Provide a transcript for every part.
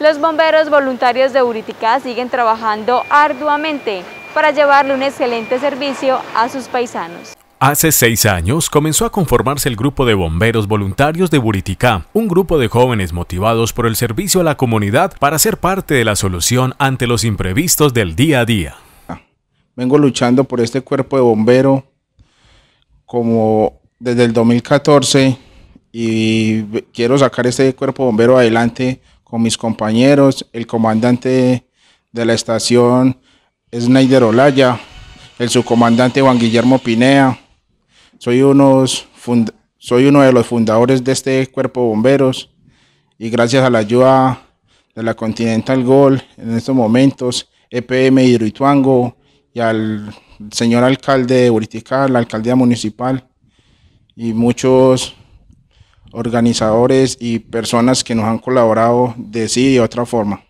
Los bomberos voluntarios de Buriticá siguen trabajando arduamente para llevarle un excelente servicio a sus paisanos. Hace seis años comenzó a conformarse el grupo de bomberos voluntarios de Buriticá, un grupo de jóvenes motivados por el servicio a la comunidad para ser parte de la solución ante los imprevistos del día a día. Vengo luchando por este cuerpo de bombero como desde el 2014 y quiero sacar este cuerpo bombero adelante con mis compañeros, el comandante de la estación Snyder Olaya, el subcomandante Juan Guillermo Pinea. Soy, uno de los fundadores de este cuerpo de bomberos y gracias a la ayuda de la Continental Gol en estos momentos, EPM Hidroituango y al señor alcalde de Buritica, la alcaldía municipal y muchos organizadores y personas que nos han colaborado de sí y de otra forma.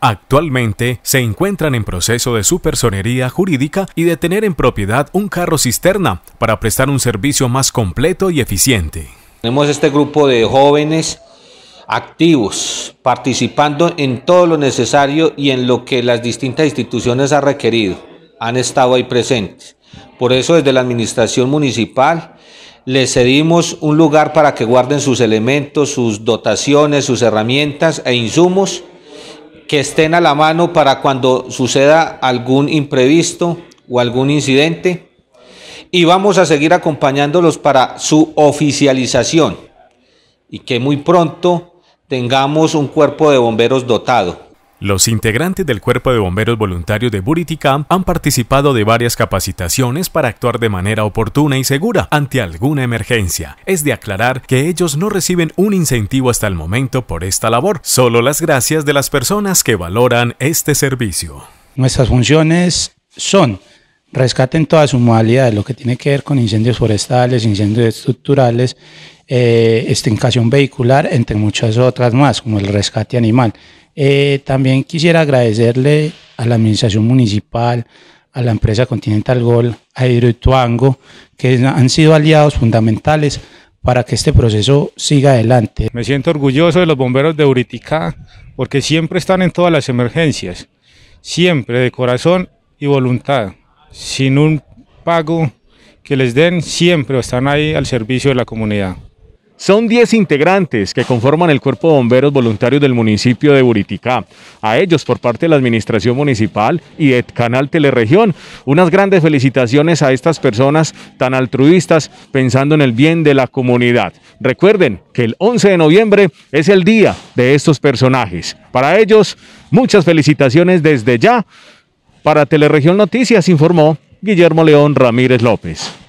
Actualmente se encuentran en proceso de su personería jurídica y de tener en propiedad un carro cisterna para prestar un servicio más completo y eficiente. Tenemos este grupo de jóvenes activos, participando en todo lo necesario y en lo que las distintas instituciones han requerido. Han estado ahí presentes. Por eso desde la administración municipal les cedimos un lugar para que guarden sus elementos, sus dotaciones, sus herramientas e insumos que estén a la mano para cuando suceda algún imprevisto o algún incidente. Y vamos a seguir acompañándolos para su oficialización y que muy pronto tengamos un cuerpo de bomberos dotado. Los integrantes del Cuerpo de Bomberos Voluntarios de Buriticam han participado de varias capacitaciones para actuar de manera oportuna y segura ante alguna emergencia. Es de aclarar que ellos no reciben un incentivo hasta el momento por esta labor, solo las gracias de las personas que valoran este servicio. Nuestras funciones son rescate en todas sus modalidades, lo que tiene que ver con incendios forestales, incendios estructurales, eh, vehicular, entre muchas otras más, como el rescate animal. Eh, también quisiera agradecerle a la Administración Municipal, a la empresa Continental Gol, a Hidroituango, que han sido aliados fundamentales para que este proceso siga adelante. Me siento orgulloso de los bomberos de Uriticá, porque siempre están en todas las emergencias, siempre de corazón y voluntad sin un pago que les den, siempre están ahí al servicio de la comunidad. Son 10 integrantes que conforman el Cuerpo de Bomberos Voluntarios del municipio de Buriticá. A ellos, por parte de la Administración Municipal y de Canal Teleregión, unas grandes felicitaciones a estas personas tan altruistas pensando en el bien de la comunidad. Recuerden que el 11 de noviembre es el día de estos personajes. Para ellos, muchas felicitaciones desde ya para Teleregión Noticias informó Guillermo León Ramírez López.